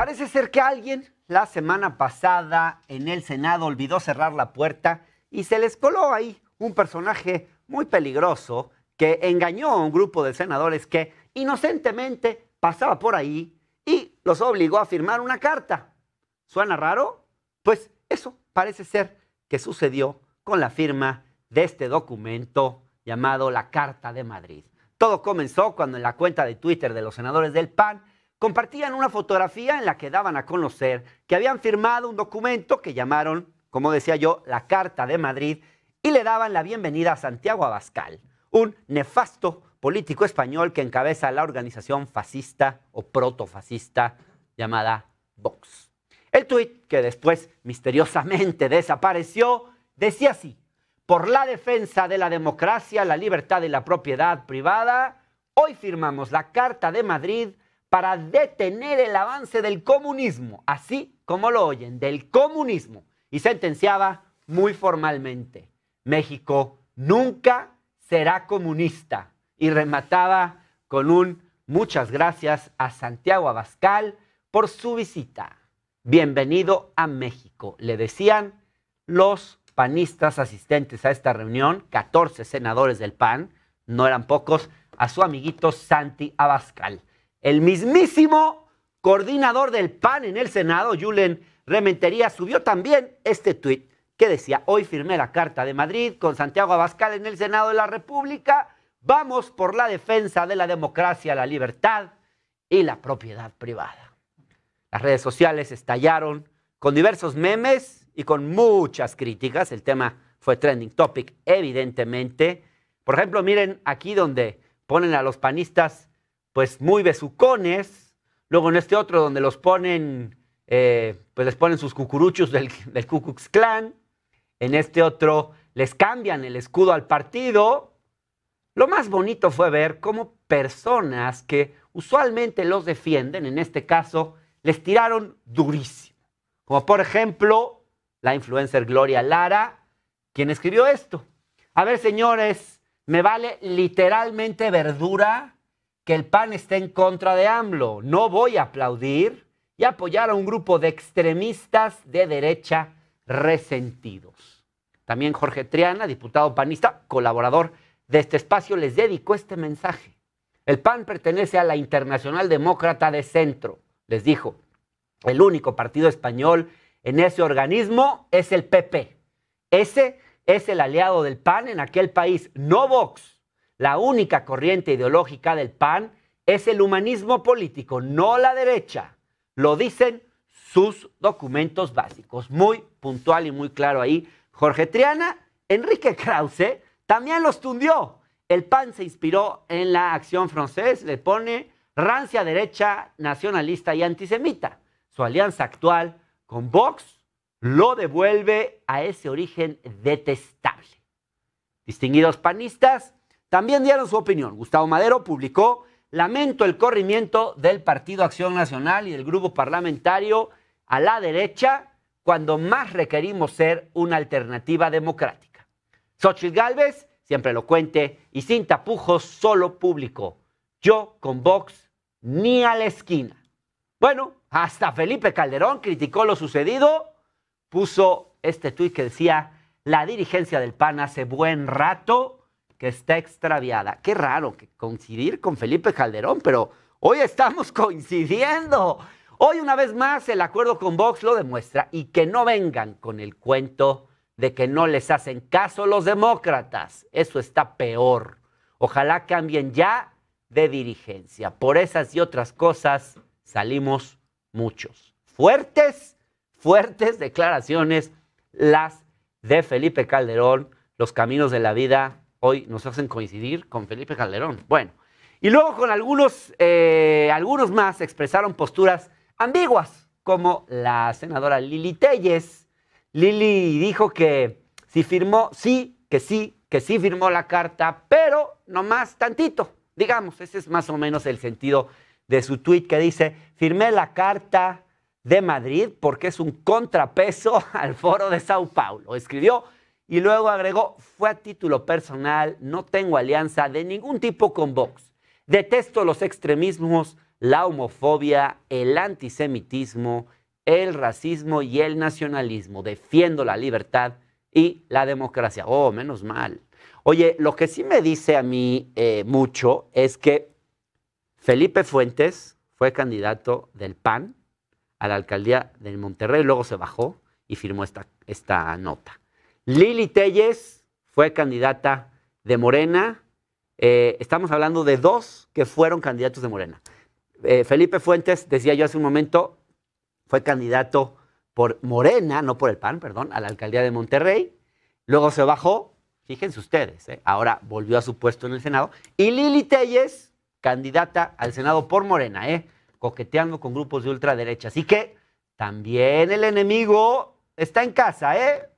Parece ser que alguien la semana pasada en el Senado olvidó cerrar la puerta y se les coló ahí un personaje muy peligroso que engañó a un grupo de senadores que inocentemente pasaba por ahí y los obligó a firmar una carta. ¿Suena raro? Pues eso parece ser que sucedió con la firma de este documento llamado la Carta de Madrid. Todo comenzó cuando en la cuenta de Twitter de los senadores del PAN compartían una fotografía en la que daban a conocer que habían firmado un documento que llamaron, como decía yo, la Carta de Madrid y le daban la bienvenida a Santiago Abascal, un nefasto político español que encabeza la organización fascista o protofascista llamada Vox. El tuit, que después misteriosamente desapareció, decía así, por la defensa de la democracia, la libertad y la propiedad privada, hoy firmamos la Carta de Madrid para detener el avance del comunismo, así como lo oyen, del comunismo, y sentenciaba muy formalmente, México nunca será comunista, y remataba con un muchas gracias a Santiago Abascal por su visita. Bienvenido a México, le decían los panistas asistentes a esta reunión, 14 senadores del PAN, no eran pocos, a su amiguito Santi Abascal. El mismísimo coordinador del PAN en el Senado, Julen Rementería, subió también este tuit que decía, hoy firmé la Carta de Madrid con Santiago Abascal en el Senado de la República, vamos por la defensa de la democracia, la libertad y la propiedad privada. Las redes sociales estallaron con diversos memes y con muchas críticas. El tema fue trending topic, evidentemente. Por ejemplo, miren aquí donde ponen a los panistas pues muy besucones, luego en este otro donde los ponen, eh, pues les ponen sus cucuruchos del, del Ku Klux Klan, en este otro les cambian el escudo al partido. Lo más bonito fue ver cómo personas que usualmente los defienden, en este caso, les tiraron durísimo. Como por ejemplo la influencer Gloria Lara, quien escribió esto. A ver, señores, me vale literalmente verdura que el PAN esté en contra de AMLO. No voy a aplaudir y apoyar a un grupo de extremistas de derecha resentidos. También Jorge Triana, diputado panista, colaborador de este espacio, les dedicó este mensaje. El PAN pertenece a la Internacional Demócrata de Centro, les dijo. El único partido español en ese organismo es el PP. Ese es el aliado del PAN en aquel país, no Vox, la única corriente ideológica del PAN es el humanismo político, no la derecha. Lo dicen sus documentos básicos. Muy puntual y muy claro ahí. Jorge Triana, Enrique Krause, también los tundió. El PAN se inspiró en la acción francesa, le pone rancia derecha, nacionalista y antisemita. Su alianza actual con Vox lo devuelve a ese origen detestable. Distinguidos panistas, también dieron su opinión. Gustavo Madero publicó, lamento el corrimiento del Partido Acción Nacional y del grupo parlamentario a la derecha cuando más requerimos ser una alternativa democrática. Xochitl Galvez, siempre lo cuente, y sin tapujos, solo publicó, yo con Vox ni a la esquina. Bueno, hasta Felipe Calderón criticó lo sucedido, puso este tuit que decía, la dirigencia del PAN hace buen rato que está extraviada. Qué raro que coincidir con Felipe Calderón, pero hoy estamos coincidiendo. Hoy una vez más el acuerdo con Vox lo demuestra y que no vengan con el cuento de que no les hacen caso los demócratas. Eso está peor. Ojalá cambien ya de dirigencia. Por esas y otras cosas salimos muchos. Fuertes, fuertes declaraciones las de Felipe Calderón. Los caminos de la vida hoy nos hacen coincidir con Felipe Calderón. Bueno, y luego con algunos, eh, algunos más expresaron posturas ambiguas, como la senadora Lili Telles. Lili dijo que si firmó, sí, que sí, que sí firmó la carta, pero nomás tantito. Digamos, ese es más o menos el sentido de su tweet que dice, firmé la carta de Madrid porque es un contrapeso al foro de Sao Paulo. Escribió y luego agregó, fue a título personal, no tengo alianza de ningún tipo con Vox. Detesto los extremismos, la homofobia, el antisemitismo, el racismo y el nacionalismo. Defiendo la libertad y la democracia. Oh, menos mal. Oye, lo que sí me dice a mí eh, mucho es que Felipe Fuentes fue candidato del PAN a la alcaldía de Monterrey, luego se bajó y firmó esta, esta nota. Lili Telles fue candidata de Morena. Eh, estamos hablando de dos que fueron candidatos de Morena. Eh, Felipe Fuentes, decía yo hace un momento, fue candidato por Morena, no por el PAN, perdón, a la alcaldía de Monterrey. Luego se bajó, fíjense ustedes, eh, ahora volvió a su puesto en el Senado. Y Lili Telles, candidata al Senado por Morena, eh, coqueteando con grupos de ultraderecha. Así que también el enemigo está en casa, ¿eh?